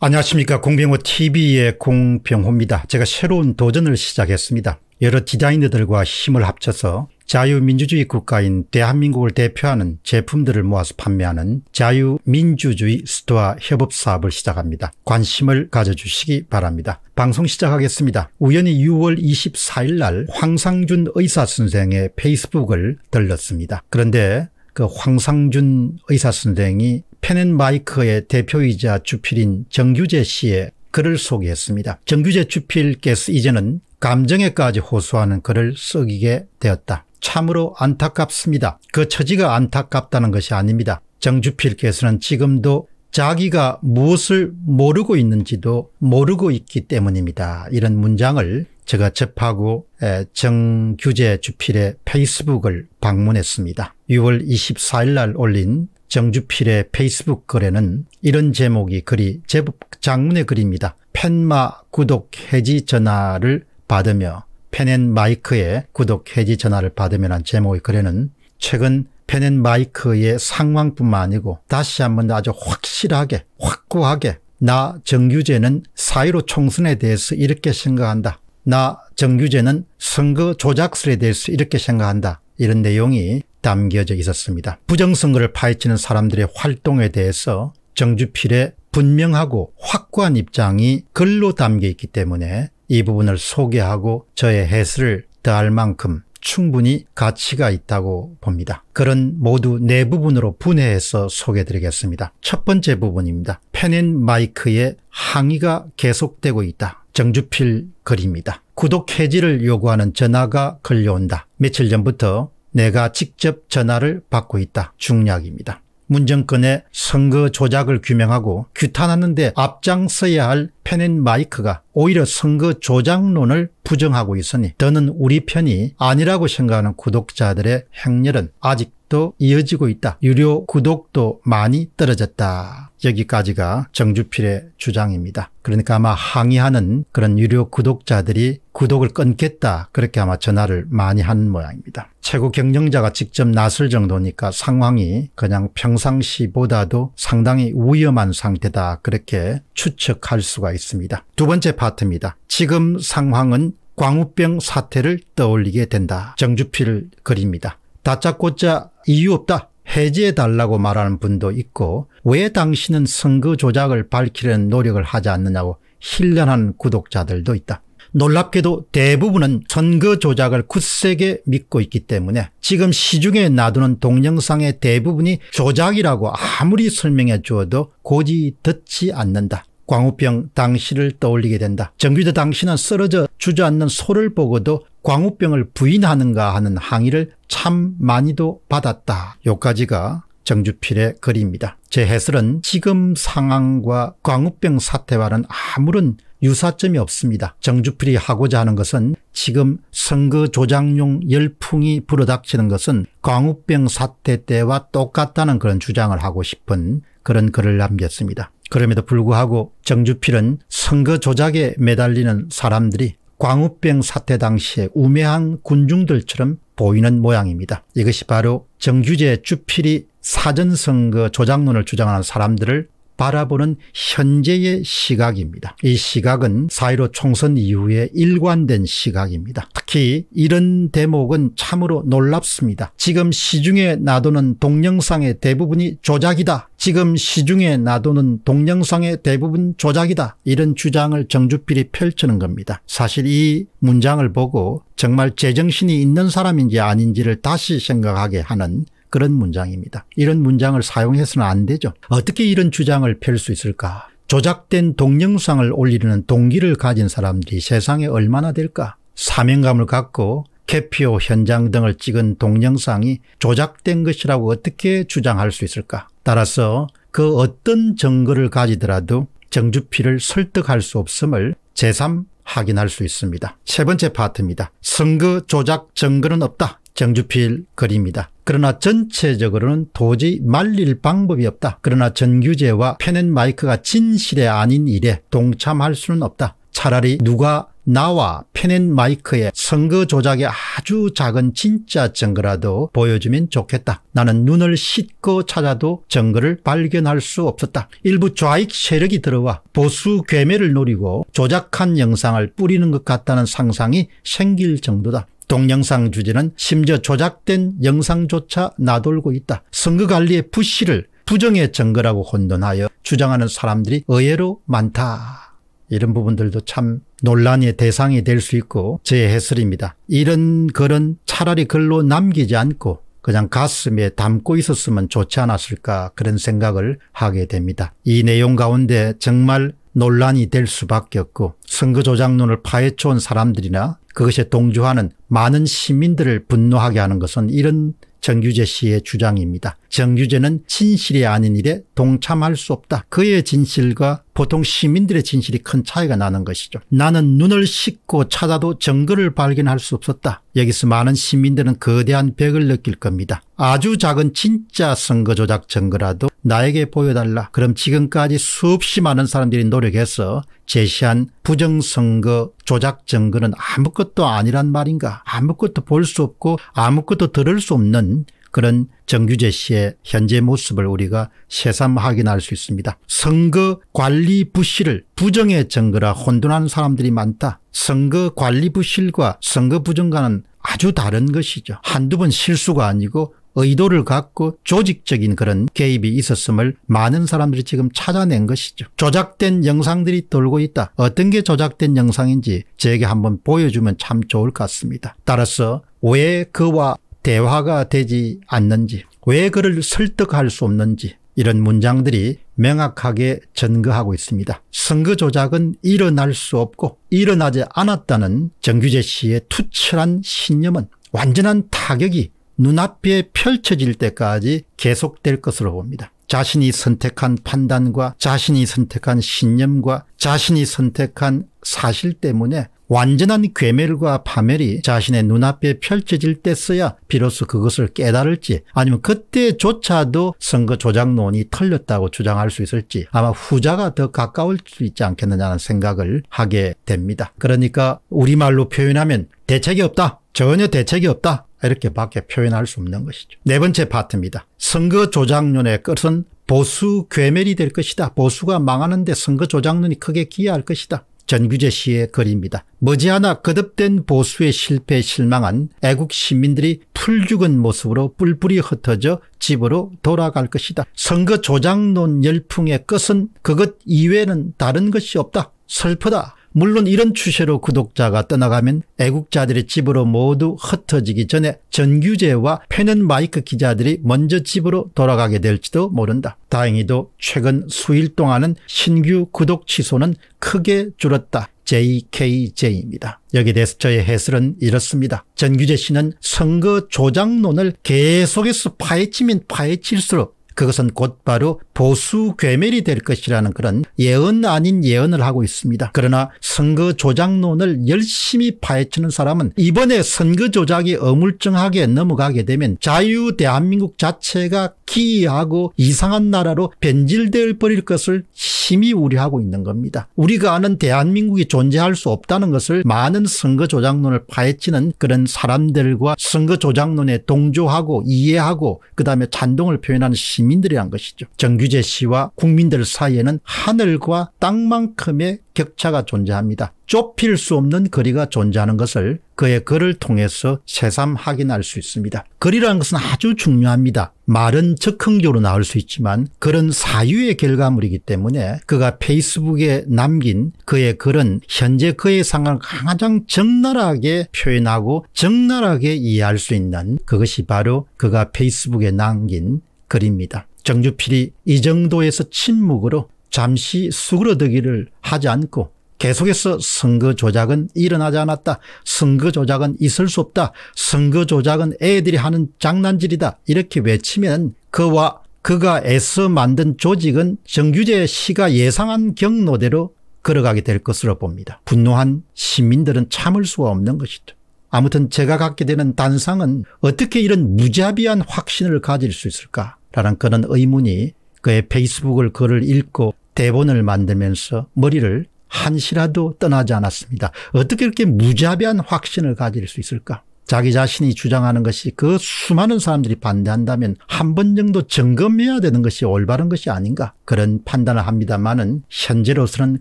안녕하십니까 공병호 tv의 공병호입니다. 제가 새로운 도전을 시작했습니다. 여러 디자이너들과 힘을 합쳐서 자유민주주의 국가인 대한민국을 대표하는 제품들을 모아서 판매하는 자유민주주의 스토어 협업 사업을 시작합니다. 관심을 가져주시기 바랍니다. 방송 시작하겠습니다. 우연히 6월 24일 날 황상준 의사 선생의 페이스북을 들렀습니다. 그런데 그 황상준 의사 선생이 페넨마이크의 대표이자 주필인 정규재 씨의 글을 소개했습니다. 정규재 주필께서 이제는 감정에까지 호소하는 글을 쓰게 되었다. 참으로 안타깝습니다. 그 처지가 안타깝다는 것이 아닙니다. 정주필께서는 지금도 자기가 무엇을 모르고 있는지도 모르고 있기 때문입니다. 이런 문장을 제가 접하고 정규재 주필의 페이스북을 방문했습니다. 6월 24일 날 올린 정주필의 페이스북 글에는 이런 제목이 글이 제법 장문의 글입니다. 펜마 구독 해지 전화를 받으며 펜앤마이크의 구독 해지 전화를 받으며란 제목의 글에는 최근 펜앤마이크의 상황뿐만 아니고 다시 한번 아주 확실하게 확고하게 나 정규재는 사이로 총선에 대해서 이렇게 생각한다. 나 정규재는 선거 조작설에 대해서 이렇게 생각한다. 이런 내용이 담겨져 있었습니다. 부정선거를 파헤치는 사람들의 활동에 대해서 정주필의 분명하고 확고한 입장이 글로 담겨 있기 때문에 이 부분을 소개하고 저의 해설을 더할 만큼 충분히 가치가 있다고 봅니다. 그런 모두 네 부분으로 분해해서 소개드리겠습니다. 해첫 번째 부분입니다. 펜앤마이크의 항의가 계속되고 있다. 정주필 글입니다. 구독 해지를 요구하는 전화가 걸려온다. 며칠 전부터 내가 직접 전화를 받고 있다. 중략입니다. 문정권의 선거 조작을 규명하고 규탄하는데 앞장서야 할 페넨 마이크가 오히려 선거 조작론을 부정하고 있으니 더는 우리 편이 아니라고 생각하는 구독자들의 행렬은 아직 수익도 이어지고 있다. 유료 구독도 많이 떨어졌다. 여기까지가 정주필의 주장입니다. 그러니까 아마 항의하는 그런 유료 구독자들이 구독을 끊겠다 그렇게 아마 전화를 많이 한 모양입니다. 최고 경영자가 직접 나설 정도니까 상황이 그냥 평상시보다도 상당히 위험한 상태다 그렇게 추측할 수가 있습니다. 두 번째 파트입니다. 지금 상황은 광우병 사태를 떠올리게 된다. 정주필 글입니다. 다짜고짜 이유 없다. 해제해 달라고 말하는 분도 있고 왜 당신은 선거 조작을 밝히려는 노력을 하지 않느냐고 힐난한 구독자들도 있다. 놀랍게도 대부분은 선거 조작을 굳세게 믿고 있기 때문에 지금 시중에 놔두는 동영상의 대부분이 조작이라고 아무리 설명해 주어도 고지 듣지 않는다. 광우병 당시를 떠올리게 된다. 정규도 당시는 쓰러져 주저앉는 소를 보고도 광우병을 부인하는가 하는 항의를 참 많이도 받았다. 요까지가 정주필의 글입니다. 제 해설은 지금 상황과 광우병 사태와는 아무런 유사점이 없습니다. 정주필이 하고자 하는 것은 지금 선거 조작용 열풍이 불어닥치는 것은 광우병 사태 때와 똑같다는 그런 주장을 하고 싶은 그런 글을 남겼습니다. 그럼에도 불구하고 정주필은 선거 조작에 매달리는 사람들이 광우병 사태 당시에 우매한 군중들처럼 보이는 모양입니다. 이것이 바로 정규재 주필이 사전선거 조작론을 주장하는 사람들을 바라보는 현재의 시각입니다. 이 시각은 사1로 총선 이후에 일관된 시각입니다. 특히 이런 대목은 참으로 놀랍습니다. 지금 시중에 놔두는 동영상의 대부분이 조작이다. 지금 시중에 놔두는 동영상의 대부분 조작이다. 이런 주장을 정주필이 펼치는 겁니다. 사실 이 문장을 보고 정말 제정신이 있는 사람인지 아닌지를 다시 생각하게 하는 그런 문장입니다. 이런 문장을 사용해서는 안 되죠. 어떻게 이런 주장을 펼 수 있을까? 조작된 동영상을 올리려는 동기를 가진 사람들이 세상에 얼마나 될까? 사명감을 갖고 캐피오 현장 등을 찍은 동영상이 조작된 것이라고 어떻게 주장할 수 있을까? 따라서 그 어떤 증거를 가지더라도 정주피를 설득할 수 없음을 제3 확인할 수 있습니다. 세 번째 파트입니다. 선거 조작 증거는 없다. 정주필 글입니다. 그러나 전체적으로는 도저히 말릴 방법이 없다. 그러나 전규제와 페넨마이크가 진실이 아닌 일에 동참할 수는 없다. 차라리 누가 나와 페넨마이크의 선거 조작에 아주 작은 진짜 증거라도 보여주면 좋겠다. 나는 눈을 씻고 찾아도 증거를 발견할 수 없었다. 일부 좌익 세력이 들어와 보수 괴매를 노리고 조작한 영상을 뿌리는 것 같다는 상상이 생길 정도다. 동영상 주제는 심지어 조작된 영상조차 나돌고 있다. 선거관리의 부실을 부정의 증거라고 혼돈하여 주장하는 사람들이 의외로 많다. 이런 부분들도 참 논란의 대상이 될 수 있고 제 해설입니다. 이런 글은 차라리 글로 남기지 않고 그냥 가슴에 담고 있었으면 좋지 않았을까 그런 생각을 하게 됩니다. 이 내용 가운데 정말 논란이 될 수밖에 없고 선거조작론을 파헤쳐온 사람들이나 그것에 동조하는 많은 시민들을 분노하게 하는 것은 이런 정규재 씨의 주장입니다. 정규재는 진실이 아닌 일에 동참할 수 없다. 그의 진실과 보통 시민들의 진실이 큰 차이가 나는 것이죠. 나는 눈을 씻고 찾아도 정거를 발견할 수 없었다. 여기서 많은 시민들은 거대한 벽을 느낄 겁니다. 아주 작은 진짜 선거 조작 증거라도 나에게 보여달라. 그럼 지금까지 수없이 많은 사람들이 노력해서 제시한 부정선거 조작 증거는 아무것도 아니란 말인가. 아무것도 볼 수 없고 아무것도 들을 수 없는 그런 정규재 씨의 현재 모습을 우리가 새삼 확인할 수 있습니다. 선거 관리 부실을 부정의 증거라 혼돈하는 사람들이 많다. 선거 관리 부실과 선거 부정과는 아주 다른 것이죠. 한두 번 실수가 아니고 의도를 갖고 조직적인 그런 개입이 있었음을 많은 사람들이 지금 찾아낸 것이죠. 조작된 영상들이 돌고 있다. 어떤 게 조작된 영상인지 제게 한번 보여주면 참 좋을 것 같습니다. 따라서 왜 그와 대화가 되지 않는지 왜 그를 설득할 수 없는지 이런 문장들이 명확하게 전거하고 있습니다. 선거 조작은 일어날 수 없고 일어나지 않았다는 정규재 씨의 투철한 신념은 완전한 타격이 눈앞에 펼쳐질 때까지 계속될 것으로 봅니다. 자신이 선택한 판단과 자신이 선택한 신념과 자신이 선택한 사실 때문에 완전한 괴멸과 파멸이 자신의 눈앞에 펼쳐질 때서야 비로소 그것을 깨달을지 아니면 그때조차도 선거 조작론이 털렸다고 주장할 수 있을지 아마 후자가 더 가까울 수 있지 않겠느냐는 생각을 하게 됩니다. 그러니까 우리말로 표현하면 대책이 없다. 전혀 대책이 없다. 이렇게밖에 표현할 수 없는 것이죠. 네 번째 파트입니다. 선거 조작론의 끝은 보수 괴멸이 될 것이다. 보수가 망하는데 선거 조작론이 크게 기여할 것이다. 전규재 씨의 글입니다. 머지않아 거듭된 보수의 실패에 실망한 애국 시민들이 풀죽은 모습으로 뿔뿔이 흩어져 집으로 돌아갈 것이다. 선거 조작론 열풍의 끝은 그것 이외에는 다른 것이 없다. 슬프다. 물론 이런 추세로 구독자가 떠나가면 애국자들의 집으로 모두 흩어지기 전에 전규재와 패넌마이크 기자들이 먼저 집으로 돌아가게 될지도 모른다. 다행히도 최근 수일 동안은 신규 구독 취소는 크게 줄었다. JKJ입니다. 여기에 대해서 저의 해설은 이렇습니다. 전규재 씨는 선거 조작론을 계속해서 파헤치면 파헤칠수록 그것은 곧바로 보수 괴멸이 될 것이라는 그런 예언 아닌 예언을 하고 있습니다. 그러나 선거 조작론을 열심히 파헤치는 사람은 이번에 선거 조작이 어물쩡하게 넘어가게 되면 자유 대한민국 자체가 기이하고 이상한 나라로 변질될 버릴 것을 심히 우려하고 있는 겁니다. 우리가 아는 대한민국이 존재할 수 없다는 것을 많은 선거 조작론을 파헤치는 그런 사람들과 선거 조작론에 동조하고 이해하고 그다음에 잔동을 표현하는 시민들이란 것이죠. 정규재 씨와 국민들 사이에는 하늘과 땅만큼의 격차가 존재합니다. 좁힐 수 없는 거리가 존재하는 것을 그의 글을 통해서 새삼 확인할 수 있습니다. 글이라는 것은 아주 중요합니다. 말은 즉흥적으로 나올 수 있지만 글은 사유의 결과물이기 때문에 그가 페이스북에 남긴 그의 글은 현재 그의 상황을 가장 적나라하게 표현하고 적나라하게 이해할 수 있는 그것이 바로 그가 페이스북에 남긴 글입니다. 정주필이 이 정도에서 침묵으로 잠시 수그러들기를 하지 않고 계속해서 선거 조작은 일어나지 않았다. 선거 조작은 있을 수 없다. 선거 조작은 애들이 하는 장난질이다. 이렇게 외치면 그와 그가 애써 만든 조직은 정규재 씨가 예상한 경로대로 걸어가게 될 것으로 봅니다. 분노한 시민들은 참을 수가 없는 것이죠. 아무튼 제가 갖게 되는 단상은 어떻게 이런 무자비한 확신을 가질 수 있을까라는 그런 의문이 그의 페이스북을 글을 읽고 대본을 만들면서 머리를 한시라도 떠나지 않았습니다. 어떻게 이렇게 무자비한 확신을 가질 수 있을까? 자기 자신이 주장하는 것이 그 수많은 사람들이 반대한다면 한 번 정도 점검해야 되는 것이 올바른 것이 아닌가 그런 판단을 합니다만은 현재로서는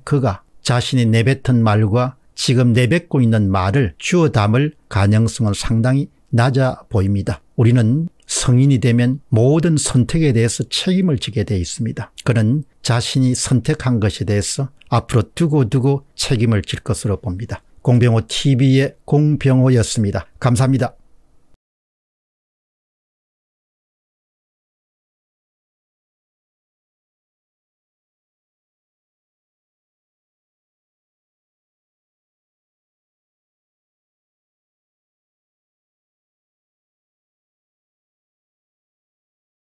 그가 자신이 내뱉은 말과 지금 내뱉고 있는 말을 주어 담을 가능성은 상당히 낮아 보입니다. 우리는 성인이 되면 모든 선택에 대해서 책임을 지게 돼 있습니다. 그는 자신이 선택한 것에 대해서 앞으로 두고두고 책임을 질 것으로 봅니다. 공병호 TV의 공병호였습니다. 감사합니다.